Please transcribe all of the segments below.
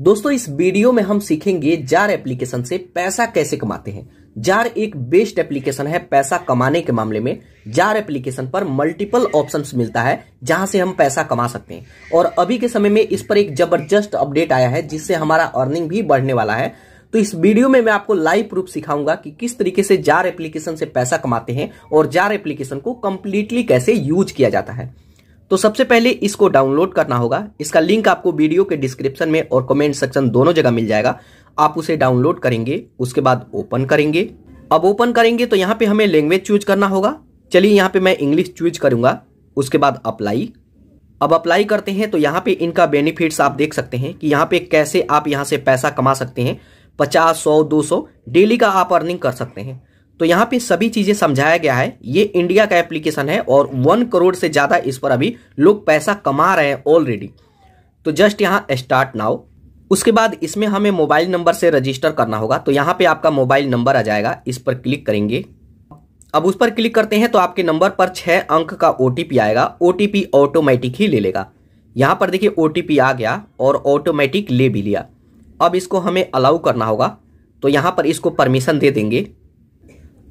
दोस्तों इस वीडियो में हम सीखेंगे जार एप्लीकेशन से पैसा कैसे कमाते हैं जार एक बेस्ट एप्लीकेशन है पैसा कमाने के मामले में जार एप्लीकेशन पर मल्टीपल ऑप्शंस मिलता है जहां से हम पैसा कमा सकते हैं और अभी के समय में इस पर एक जबरदस्त अपडेट आया है जिससे हमारा अर्निंग भी बढ़ने वाला है तो इस वीडियो में मैं आपको लाइव प्रूफ सिखाऊंगा कि किस तरीके से जार एप्लीकेशन से पैसा कमाते हैं और जार एप्लीकेशन को कंप्लीटली कैसे यूज किया जाता है तो सबसे पहले इसको डाउनलोड करना होगा इसका लिंक आपको वीडियो के डिस्क्रिप्शन में और कमेंट सेक्शन दोनों जगह मिल जाएगा आप उसे डाउनलोड करेंगे उसके बाद ओपन करेंगे अब ओपन करेंगे तो यहाँ पे हमें लैंग्वेज चूज करना होगा चलिए यहाँ पे मैं इंग्लिश चूज करूँगा उसके बाद अप्लाई अब अप्लाई करते हैं तो यहाँ पे इनका बेनिफिट्स आप देख सकते हैं कि यहाँ पे कैसे आप यहाँ से पैसा कमा सकते हैं पचास सौ दो सौ डेली का आप अर्निंग कर सकते हैं तो यहाँ पे सभी चीज़ें समझाया गया है ये इंडिया का एप्लीकेशन है और वन करोड़ से ज़्यादा इस पर अभी लोग पैसा कमा रहे हैं ऑलरेडी तो जस्ट यहाँ स्टार्ट नाउ उसके बाद इसमें हमें मोबाइल नंबर से रजिस्टर करना होगा तो यहाँ पे आपका मोबाइल नंबर आ जाएगा इस पर क्लिक करेंगे अब उस पर क्लिक करते हैं तो आपके नंबर पर छः अंक का ओ आएगा ओ ऑटोमेटिक ही ले लेगा यहाँ पर देखिए ओ आ गया और ऑटोमेटिक ले भी लिया अब इसको हमें अलाउ करना होगा तो यहाँ पर इसको परमिशन दे देंगे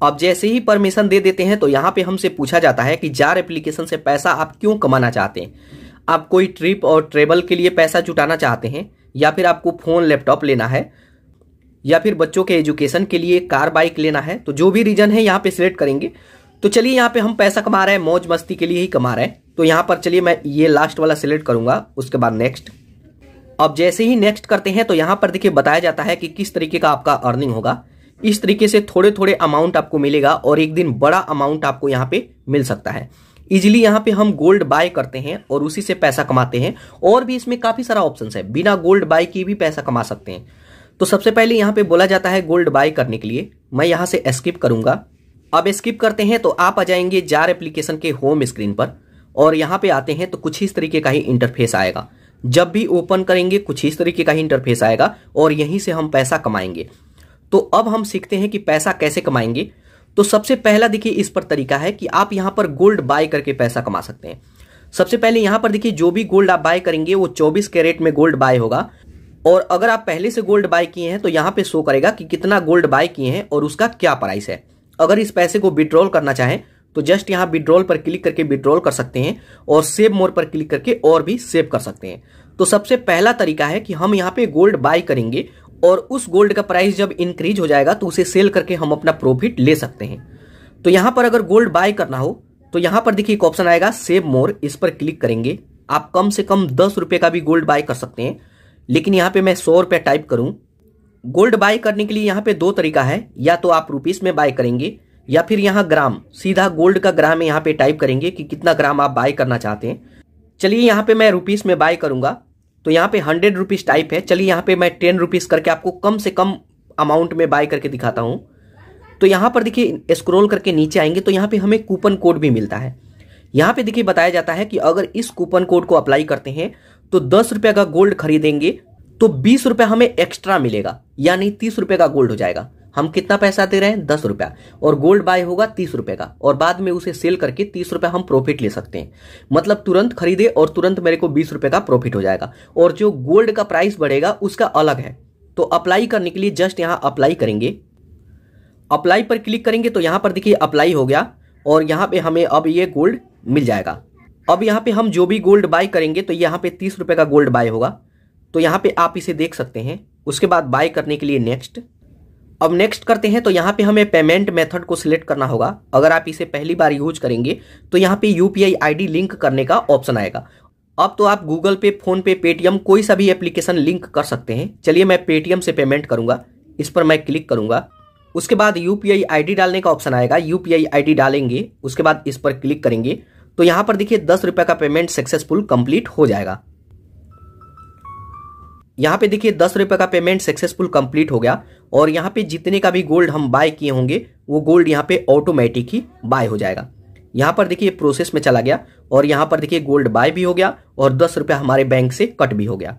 अब जैसे ही परमिशन दे देते हैं तो यहाँ पे हमसे पूछा जाता है कि जार एप्लीकेशन से पैसा आप क्यों कमाना चाहते हैं आप कोई ट्रिप और ट्रेवल के लिए पैसा जुटाना चाहते हैं या फिर आपको फ़ोन लैपटॉप लेना है या फिर बच्चों के एजुकेशन के लिए कार बाइक लेना है तो जो भी रीज़न है यहाँ पे सिलेक्ट करेंगे तो चलिए यहाँ पे हम पैसा कमा रहे हैं मौज मस्ती के लिए ही कमा रहे हैं तो यहाँ पर चलिए मैं ये लास्ट वाला सिलेक्ट करूँगा उसके बाद नेक्स्ट अब जैसे ही नेक्स्ट करते हैं तो यहाँ पर देखिए बताया जाता है कि किस तरीके का आपका अर्निंग होगा इस तरीके से थोड़े थोड़े अमाउंट आपको मिलेगा और एक दिन बड़ा अमाउंट आपको यहाँ पे मिल सकता है इजिली यहाँ पे हम गोल्ड बाय करते हैं और उसी से पैसा कमाते हैं और भी इसमें काफ़ी सारा ऑप्शन है बिना गोल्ड बाय की भी पैसा कमा सकते हैं तो सबसे पहले यहाँ पे बोला जाता है गोल्ड बाय करने के लिए मैं यहाँ से स्किप करूंगा अब स्किप करते हैं तो आप आ जाएंगे जार एप्लीकेशन के होम स्क्रीन पर और यहाँ पे आते हैं तो कुछ इस तरीके का ही इंटरफेस आएगा जब भी ओपन करेंगे कुछ इस तरीके का ही इंटरफेस आएगा और यहीं से हम पैसा कमाएंगे तो अब हम सीखते हैं कि पैसा कैसे कमाएंगे तो सबसे पहला देखिए इस पर तरीका है कि आप यहां पर गोल्ड बाय करके पैसा कमा सकते हैं सबसे पहले यहां पर देखिए जो भी गोल्ड आप बाय करेंगे वो 24 कैरेट में गोल्ड बाय होगा और अगर आप पहले से गोल्ड बाय किए हैं तो यहाँ पे शो करेगा कि कितना गोल्ड बाय किए हैं और उसका क्या प्राइस है अगर इस पैसे को विड्रॉल करना चाहें तो जस्ट यहां विड्रॉल पर क्लिक करके विड्रॉल कर सकते हैं और सेव मोर पर क्लिक करके और भी सेव कर सकते हैं तो सबसे पहला तरीका है कि हम यहाँ पे गोल्ड बाय करेंगे और उस गोल्ड का प्राइस जब इंक्रीज हो जाएगा तो उसे सेल करके हम अपना प्रॉफिट ले सकते हैं तो यहां पर अगर गोल्ड बाय करना हो तो यहां पर देखिए एक ऑप्शन आएगा सेव मोर इस पर क्लिक करेंगे आप कम से कम दस रुपये का भी गोल्ड बाय कर सकते हैं लेकिन यहां पे मैं सौ रुपये टाइप करूँ गोल्ड बाय करने के लिए यहां पे दो तरीका है या तो आप रुपीस में बाय करेंगे या फिर यहां ग्राम सीधा गोल्ड का ग्राम यहाँ पे टाइप करेंगे कि कितना ग्राम आप बाय करना चाहते हैं चलिए यहां पे मैं रुपीस में बाय करूंगा तो यहाँ पे हंड्रेड रुपीज़ टाइप है चलिए यहाँ पे मैं टेन रुपीज़ करके आपको कम से कम अमाउंट में बाय करके दिखाता हूँ तो यहाँ पर देखिए स्क्रोल करके नीचे आएंगे तो यहाँ पे हमें कूपन कोड भी मिलता है यहाँ पे देखिए बताया जाता है कि अगर इस कूपन कोड को अप्लाई करते हैं तो दस रुपये का गोल्ड खरीदेंगे तो बीस रुपये हमें एक्स्ट्रा मिलेगा यानी तीस रुपये का गोल्ड हो जाएगा हम कितना पैसा दे रहे हैं दस रुपया और गोल्ड बाय होगा तीस रुपए का और बाद में उसे सेल करके तीस रुपया हम प्रॉफिट ले सकते हैं मतलब तुरंत खरीदे और तुरंत मेरे को बीस रुपए का प्रॉफिट हो जाएगा और जो गोल्ड का प्राइस बढ़ेगा उसका अलग है तो अप्लाई करने के लिए जस्ट यहां अप्लाई करेंगे अप्लाई पर क्लिक करेंगे तो यहां पर देखिए अप्लाई हो गया और यहां पे हमें अब ये गोल्ड मिल जाएगा अब यहां पे हम जो भी गोल्ड बाय करेंगे तो यहां पे तीस रुपए का गोल्ड बाय होगा तो यहां पे आप इसे देख सकते हैं उसके बाद बाय करने के लिए नेक्स्ट अब नेक्स्ट करते हैं तो यहाँ पे हमें पेमेंट मेथड को सिलेक्ट करना होगा अगर आप इसे पहली बार यूज करेंगे तो यहाँ पे यू पी लिंक करने का ऑप्शन आएगा अब तो आप गूगल पे फोन पे पेटीएम कोई सा भी एप्लीकेशन लिंक कर सकते हैं चलिए मैं पेटीएम से पेमेंट करूंगा इस पर मैं क्लिक करूंगा उसके बाद यू पी डालने का ऑप्शन आएगा यू पी डालेंगे उसके बाद इस पर क्लिक करेंगे तो यहाँ पर देखिए दस रुपये का पेमेंट सक्सेसफुल कंप्लीट हो जाएगा यहाँ पे देखिए दस रुपये का पेमेंट सक्सेसफुल कंप्लीट हो गया और यहाँ पे जितने का भी गोल्ड हम बाय किए होंगे वो गोल्ड यहाँ पे ऑटोमेटिक ही बाय हो जाएगा यहाँ पर देखिए प्रोसेस में चला गया और यहाँ पर देखिए गोल्ड बाय भी हो गया और दस रुपया हमारे बैंक से कट भी हो गया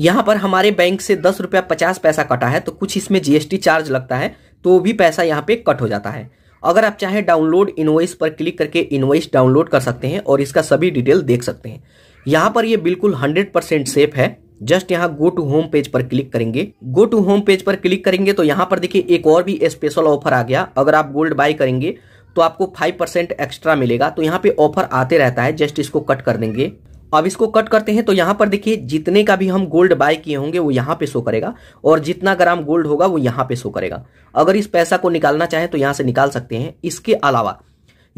यहाँ पर हमारे बैंक से दस रुपया पचास पैसा कटा है तो कुछ इसमें जीएसटी चार्ज लगता है तो भी पैसा यहाँ पे कट हो जाता है अगर आप चाहें डाउनलोड इनवॉइस पर क्लिक करके इनवॉइस डाउनलोड कर सकते हैं और इसका सभी डिटेल देख सकते हैं यहाँ पर ये बिल्कुल हंड्रेड परसेंट सेफ है जस्ट यहाँ गो टू होम पेज पर क्लिक करेंगे गो टू होम पेज पर क्लिक करेंगे तो यहाँ पर देखिए एक और भी स्पेशल ऑफर आ गया अगर आप गोल्ड बाय करेंगे तो आपको फाइव परसेंट एक्स्ट्रा मिलेगा तो यहाँ पे ऑफर आते रहता है जस्ट इसको कट कर देंगे अब इसको कट करते हैं तो यहाँ पर देखिए जितने का भी हम गोल्ड बाय किए होंगे वो यहाँ पे शो करेगा और जितना ग्राम गोल्ड होगा वो यहाँ पे शो करेगा अगर इस पैसा को निकालना चाहें तो यहाँ से निकाल सकते हैं इसके अलावा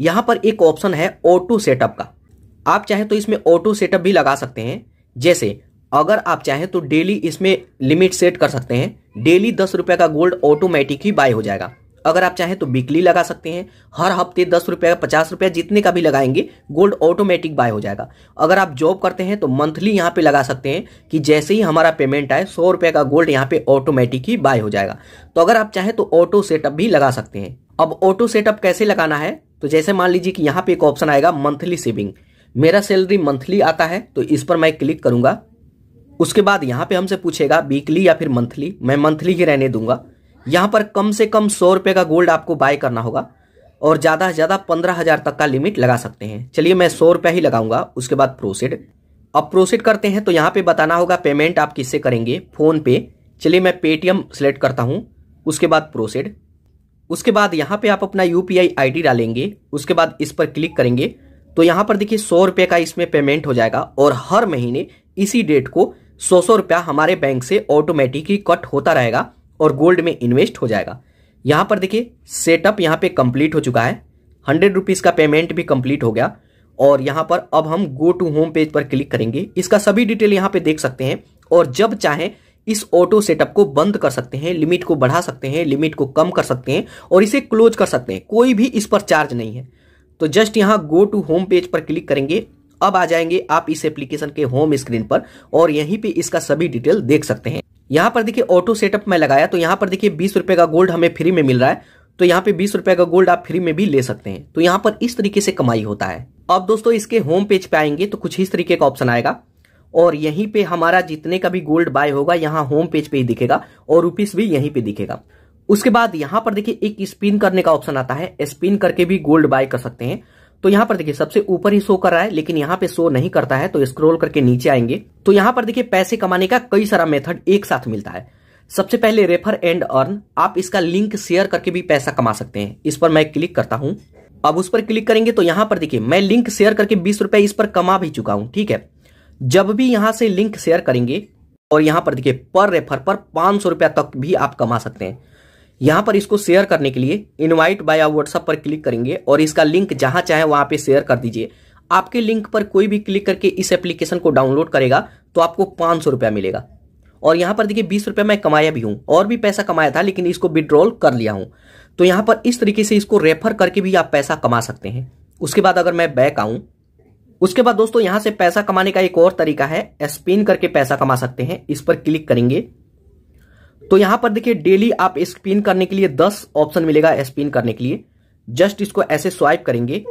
यहाँ पर एक ऑप्शन है ऑटो सेटअप का आप चाहें तो इसमें ऑटो सेटअप भी लगा सकते हैं जैसे अगर आप चाहें तो डेली इसमें लिमिट सेट कर सकते हैं डेली दस रुपये का गोल्ड ऑटोमेटिक ही बाय हो जाएगा अगर आप चाहें तो वीकली लगा सकते हैं हर हफ्ते दस रुपये का पचास रुपया जितने का भी लगाएंगे गोल्ड ऑटोमेटिक बाय हो जाएगा अगर आप जॉब करते हैं तो मंथली यहाँ पे लगा सकते हैं कि जैसे ही हमारा पेमेंट आए सौ रुपये का गोल्ड यहाँ पे ऑटोमेटिक ही बाय हो जाएगा तो अगर आप चाहें तो ऑटो सेटअप भी लगा सकते हैं अब ऑटो सेटअप कैसे लगाना है तो जैसे मान लीजिए कि यहाँ पे एक ऑप्शन आएगा मंथली सेविंग मेरा सैलरी मंथली आता है तो इस पर मैं क्लिक करूंगा उसके बाद यहाँ पे हमसे पूछेगा वीकली या फिर मंथली मैं मंथली ही रहने दूंगा यहाँ पर कम से कम सौ रुपये का गोल्ड आपको बाय करना होगा और ज़्यादा से ज़्यादा पंद्रह हज़ार तक का लिमिट लगा सकते हैं चलिए मैं सौ रुपये ही लगाऊंगा उसके बाद प्रोसीड अब प्रोसीड करते हैं तो यहाँ पे बताना होगा पेमेंट आप किससे करेंगे फोनपे चलिए मैं पेटीएम सेलेक्ट करता हूँ उसके बाद प्रोसीड उसके बाद यहाँ पर आप अपना यू पी आई डालेंगे उसके बाद इस पर क्लिक करेंगे तो यहाँ पर देखिए सौ रुपये का इसमें पेमेंट हो जाएगा और हर महीने इसी डेट को सौ सौ रुपया हमारे बैंक से ऑटोमेटिकली कट होता रहेगा और गोल्ड में इन्वेस्ट हो जाएगा यहाँ पर देखिए सेटअप यहाँ पे कंप्लीट हो चुका है हंड्रेड रुपीज़ का पेमेंट भी कंप्लीट हो गया और यहाँ पर अब हम गो टू होम पेज पर क्लिक करेंगे इसका सभी डिटेल यहाँ पे देख सकते हैं और जब चाहें इस ऑटो सेटअप को बंद कर सकते हैं लिमिट को बढ़ा सकते हैं लिमिट को कम कर सकते हैं और इसे क्लोज कर सकते हैं कोई भी इस पर चार्ज नहीं है तो जस्ट यहाँ गो टू होम पेज पर क्लिक करेंगे अब आ जाएंगे आप इस एप्लीकेशन के होम स्क्रीन पर और यहीं पे इसका सभी डिटेल देख सकते हैं यहाँ पर देखिए ऑटो सेटअप में लगाया तो यहाँ पर देखिए बीस रुपए का गोल्ड हमें फ्री में मिल रहा है तो यहाँ पे बीस रुपए का गोल्ड आप फ्री में भी ले सकते हैं तो यहाँ पर इस तरीके से कमाई होता है अब दोस्तों इसके होम पेज पे आएंगे तो कुछ इस तरीके का ऑप्शन आएगा और यहीं पे हमारा जितने का भी गोल्ड बाय होगा यहाँ होम पेज पे ही दिखेगा और रुपीस भी यहीं पे दिखेगा उसके बाद यहाँ पर देखिए एक स्पिन करने का ऑप्शन आता है स्पिन करके भी गोल्ड बाय कर सकते हैं तो यहां पर देखिए सबसे ऊपर ही शो कर रहा है लेकिन यहां पे शो नहीं करता है तो स्क्रोल करके नीचे आएंगे तो यहां पर देखिए पैसे कमाने का कई सारा मेथड एक साथ मिलता है सबसे पहले रेफर एंड अर्न आप इसका लिंक शेयर करके भी पैसा कमा सकते हैं इस पर मैं क्लिक करता हूं अब उस पर क्लिक करेंगे तो यहां पर देखिए मैं लिंक शेयर करके बीस रुपए इस पर कमा भी चुका हूं ठीक है जब भी यहां से लिंक शेयर करेंगे और यहां पर देखिए पर रेफर पर पांच सौ रुपया तक भी आप कमा सकते हैं यहां पर इसको शेयर करने के लिए इनवाइट बाय या व्हाट्सएप पर क्लिक करेंगे और इसका लिंक जहां चाहे वहां पे शेयर कर दीजिए आपके लिंक पर कोई भी क्लिक करके इस एप्लीकेशन को डाउनलोड करेगा तो आपको पांच सौ रुपया मिलेगा और यहां पर देखिए बीस रुपया मैं कमाया भी हूं और भी पैसा कमाया था लेकिन इसको विड्रॉल कर लिया हूं तो यहां पर इस तरीके से इसको रेफर करके भी आप पैसा कमा सकते हैं उसके बाद अगर मैं बैक आऊं उसके बाद दोस्तों यहां से पैसा कमाने का एक और तरीका है स्पिन करके पैसा कमा सकते हैं इस पर क्लिक करेंगे तो यहां पर देखिए डेली आप स्पिन करने के लिए दस ऑप्शन मिलेगा स्पिन करने के लिए जस्ट इसको ऐसे स्वाइप करेंगे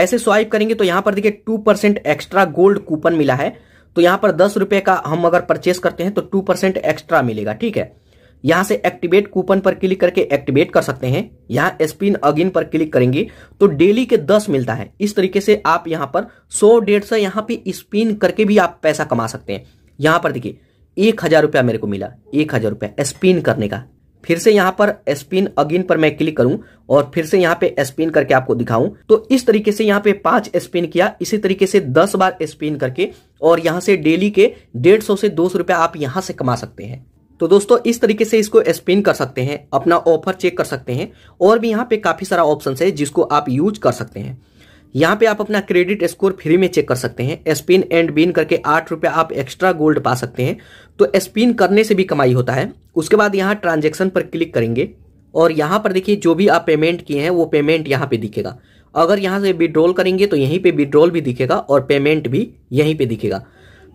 ऐसे स्वाइप करेंगे तो यहां पर देखिए two percent extra gold coupon मिला है तो यहां पर दस रुपए का हम अगर परचेस करते हैं तो टू परसेंट एक्स्ट्रा मिलेगा ठीक है यहां से एक्टिवेट कूपन पर क्लिक करके एक्टिवेट कर सकते हैं यहां स्पिन अगेन पर क्लिक करेंगे तो डेली के दस मिलता है इस तरीके से आप यहां पर सौ डेढ़ सौ यहां पे स्पिन करके भी आप पैसा कमा सकते हैं यहां पर देखिए एक हजार रुपया मेरे को मिला एक हजार रुपया स्पिन करने का फिर से यहाँ पर स्पिन अगेन पर मैं क्लिक करूं और फिर से यहाँ पे स्पिन करके आपको दिखाऊं तो इस तरीके से यहाँ पे पांच स्पिन किया इसी तरीके से दस बार स्पिन करके और यहाँ से डेली के डेढ़ सौ से दो सौ रुपया आप यहाँ से कमा सकते हैं तो दोस्तों इस तरीके से इसको स्पिन कर सकते हैं अपना ऑफर चेक कर सकते हैं और भी यहाँ पे काफी सारा ऑप्शन है जिसको आप यूज कर सकते हैं यहाँ पे आप अपना क्रेडिट स्कोर फ्री में चेक कर सकते हैं स्पिन एंड बिन करके आठ रुपया आप एक्स्ट्रा गोल्ड पा सकते हैं तो स्पिन करने से भी कमाई होता है उसके बाद यहाँ ट्रांजेक्शन पर क्लिक करेंगे और यहाँ पर देखिए जो भी आप पेमेंट किए हैं वो पेमेंट यहाँ पे दिखेगा अगर यहाँ से विड्रॉल करेंगे तो यहीं पे विड्रॉल भी दिखेगा और पेमेंट भी यहीं पे दिखेगा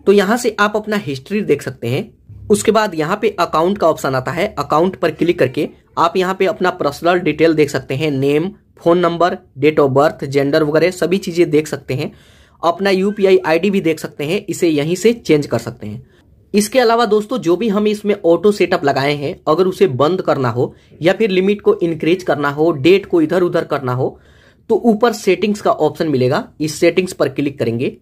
तो यहाँ से आप अपना हिस्ट्री देख सकते हैं उसके बाद यहाँ पे अकाउंट का ऑप्शन आता है अकाउंट पर क्लिक करके आप यहाँ पे अपना पर्सनल डिटेल देख सकते हैं name phone number date of birth gender वगैरह सभी चीज़ें देख सकते हैं अपना यू पी आई भी देख सकते हैं इसे यहीं से चेंज कर सकते हैं इसके अलावा दोस्तों जो भी हम इसमें ऑटो सेटअप लगाए हैं अगर उसे बंद करना हो या फिर लिमिट को इंक्रीज करना हो डेट को इधर उधर करना हो तो ऊपर सेटिंग्स का ऑप्शन मिलेगा इस सेटिंग्स पर क्लिक करेंगे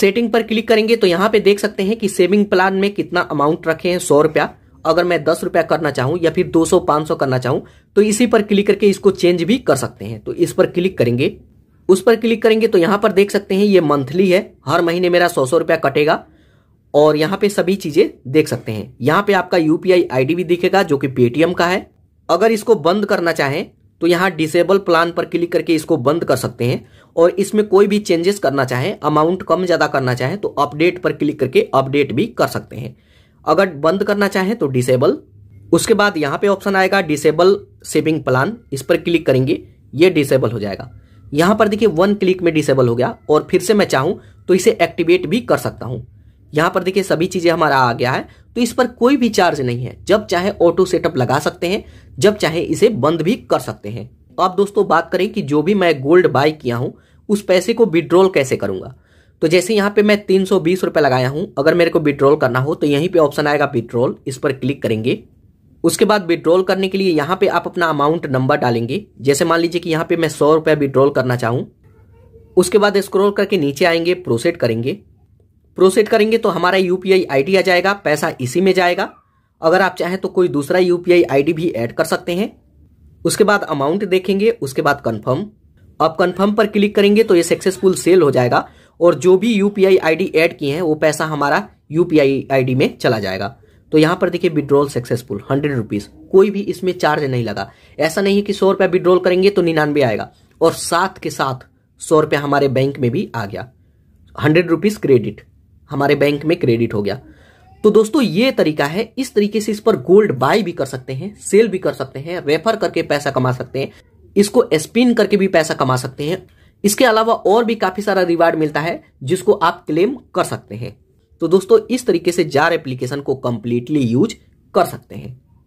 सेटिंग पर क्लिक करेंगे तो यहाँ पे देख सकते हैं कि सेविंग प्लान में कितना अमाउंट रखे हैं सौ रुपया अगर मैं दस रुपया करना चाहूँ या फिर दो सौ पांच सौ करना चाहूं तो इसी पर क्लिक करके इसको चेंज भी कर सकते हैं तो इस पर क्लिक करेंगे उस पर क्लिक करेंगे तो यहां पर देख सकते हैं ये मंथली है हर महीने मेरा सौ सौ रुपया कटेगा और यहाँ पे सभी चीज़ें देख सकते हैं यहाँ पे आपका आई डी भी दिखेगा जो कि पेटीएम का है अगर इसको बंद करना चाहें तो यहां डिसेबल प्लान पर क्लिक करके इसको बंद कर सकते हैं और इसमें कोई भी चेंजेस करना चाहें अमाउंट कम ज़्यादा करना चाहें तो अपडेट पर क्लिक करके अपडेट भी कर सकते हैं अगर बंद करना चाहें तो डिसेबल उसके बाद यहाँ पे ऑप्शन आएगा डिसेबल सेविंग प्लान इस पर क्लिक करेंगे ये डिसेबल हो जाएगा यहाँ पर देखिए वन क्लिक में डिसेबल हो गया और फिर से मैं चाहूँ तो इसे एक्टिवेट भी कर सकता हूँ यहाँ पर देखिए सभी चीज़ें हमारा आ गया है तो इस पर कोई भी चार्ज नहीं है जब चाहे ऑटो सेटअप लगा सकते हैं जब चाहे इसे बंद भी कर सकते हैं तो अब दोस्तों बात करें कि जो भी मैं गोल्ड बाय किया हूँ उस पैसे को विड्रॉल कैसे करूँगा तो जैसे यहाँ पे मैं तीन सौ बीस रुपये लगाया हूँ अगर मेरे को विड्रॉल करना हो तो यहीं पे ऑप्शन आएगा विड्रॉल इस पर क्लिक करेंगे उसके बाद विड्रॉल करने के लिए यहाँ पे आप अपना अमाउंट नंबर डालेंगे जैसे मान लीजिए कि यहाँ पे मैं सौ रुपया विड्रॉल करना चाहूँ उसके बाद स्क्रॉल करके नीचे आएंगे प्रोसेट करेंगे प्रोसेट करेंगे तो हमारा यू पी आ जाएगा पैसा इसी में जाएगा अगर आप चाहें तो कोई दूसरा यू पी भी ऐड कर सकते हैं उसके बाद अमाउंट देखेंगे उसके बाद कन्फर्म आप कन्फर्म पर क्लिक करेंगे तो ये सक्सेसफुल सेल हो जाएगा और जो भी यू पी आई ऐड किए हैं वो पैसा हमारा यू पी आई में चला जाएगा तो यहाँ पर देखिए विड्रॉल सक्सेसफुल हंड्रेड रुपीज़ कोई भी इसमें चार्ज नहीं लगा ऐसा नहीं है कि सौ रुपया विड्रॉल करेंगे तो निन्यानवे आएगा और साथ के साथ सौ रुपया हमारे बैंक में भी आ गया हंड्रेड रुपीज़ क्रेडिट हमारे बैंक में क्रेडिट हो गया तो दोस्तों ये तरीका है इस तरीके से इस पर गोल्ड बाय भी कर सकते हैं सेल भी कर सकते हैं रेफर करके पैसा कमा सकते हैं इसको स्पिन करके भी पैसा कमा सकते हैं इसके अलावा और भी काफी सारा रिवार्ड मिलता है जिसको आप क्लेम कर सकते हैं तो दोस्तों इस तरीके से जार एप्लीकेशन को कंप्लीटली यूज कर सकते हैं